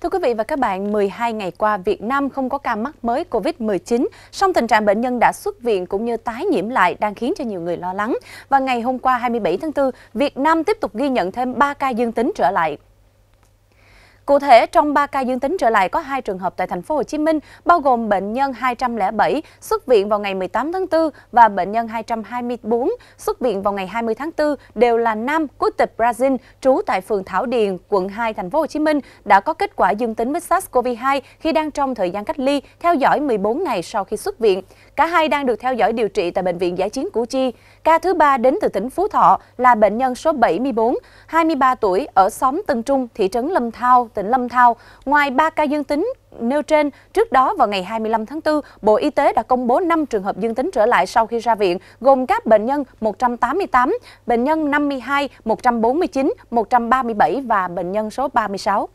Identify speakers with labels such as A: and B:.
A: Thưa quý vị và các bạn, 12 ngày qua Việt Nam không có ca mắc mới COVID-19, song tình trạng bệnh nhân đã xuất viện cũng như tái nhiễm lại đang khiến cho nhiều người lo lắng. Và ngày hôm qua 27 tháng 4, Việt Nam tiếp tục ghi nhận thêm 3 ca dương tính trở lại. Cụ thể, trong 3 ca dương tính trở lại có 2 trường hợp tại thành phố Hồ Chí Minh, bao gồm bệnh nhân 207 xuất viện vào ngày 18 tháng 4 và bệnh nhân 224 xuất viện vào ngày 20 tháng 4 đều là nam quốc tịch Brazil, trú tại phường Thảo Điền, quận 2, thành phố Hồ Chí Minh đã có kết quả dương tính với SARS-CoV-2 khi đang trong thời gian cách ly, theo dõi 14 ngày sau khi xuất viện. Cả hai đang được theo dõi điều trị tại bệnh viện giã chiến Củ Chi. Ca thứ ba đến từ tỉnh Phú Thọ là bệnh nhân số 74, 23 tuổi ở xóm Tân Trung, thị trấn Lâm Thao, tỉnh Lâm Thao. Ngoài 3 ca dương tính nêu trên, trước đó vào ngày 25 tháng 4, Bộ Y tế đã công bố 5 trường hợp dương tính trở lại sau khi ra viện, gồm các bệnh nhân 188, bệnh nhân 52, 149, 137 và bệnh nhân số 36.